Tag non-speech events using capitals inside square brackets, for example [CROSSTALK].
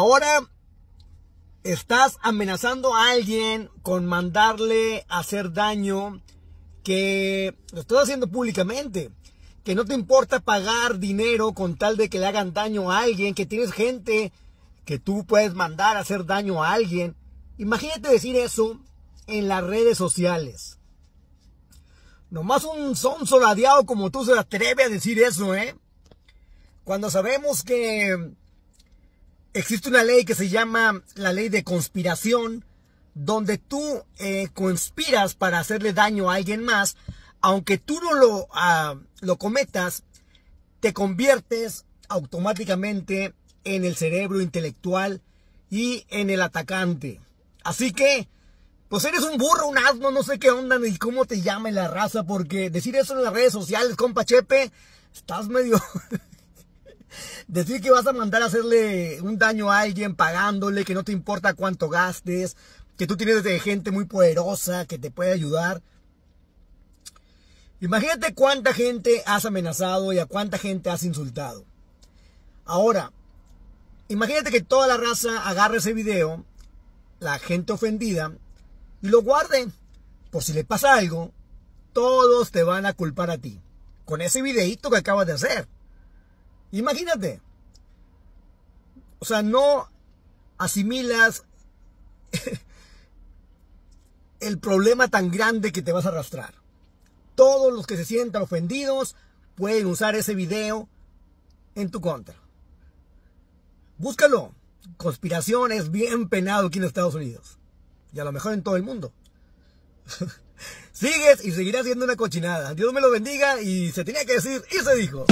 Ahora estás amenazando a alguien con mandarle a hacer daño que lo estás haciendo públicamente, que no te importa pagar dinero con tal de que le hagan daño a alguien, que tienes gente que tú puedes mandar a hacer daño a alguien. Imagínate decir eso en las redes sociales. Nomás un sonso radiado como tú se atreve a decir eso, ¿eh? Cuando sabemos que existe una ley que se llama la ley de conspiración, donde tú eh, conspiras para hacerle daño a alguien más, aunque tú no lo, ah, lo cometas, te conviertes automáticamente en el cerebro intelectual y en el atacante. Así que, pues eres un burro, un asno, no sé qué onda ni cómo te llame la raza, porque decir eso en las redes sociales, compa Chepe, estás medio... [LAUGHS] Decir que vas a mandar a hacerle un daño a alguien pagándole, que no te importa cuánto gastes, que tú tienes gente muy poderosa que te puede ayudar. Imagínate cuánta gente has amenazado y a cuánta gente has insultado. Ahora, imagínate que toda la raza agarre ese video, la gente ofendida, y lo guarde. Por si le pasa algo, todos te van a culpar a ti. Con ese videíto que acabas de hacer. Imagínate. O sea, no asimilas [LAUGHS] el problema tan grande que te vas a arrastrar. Todos los que se sientan ofendidos pueden usar ese video en tu contra. Búscalo. Conspiración es bien penado aquí en Estados Unidos. Y a lo mejor en todo el mundo. [LAUGHS] Sigues y seguirás siendo una cochinada. Dios me lo bendiga y se tenía que decir y se dijo.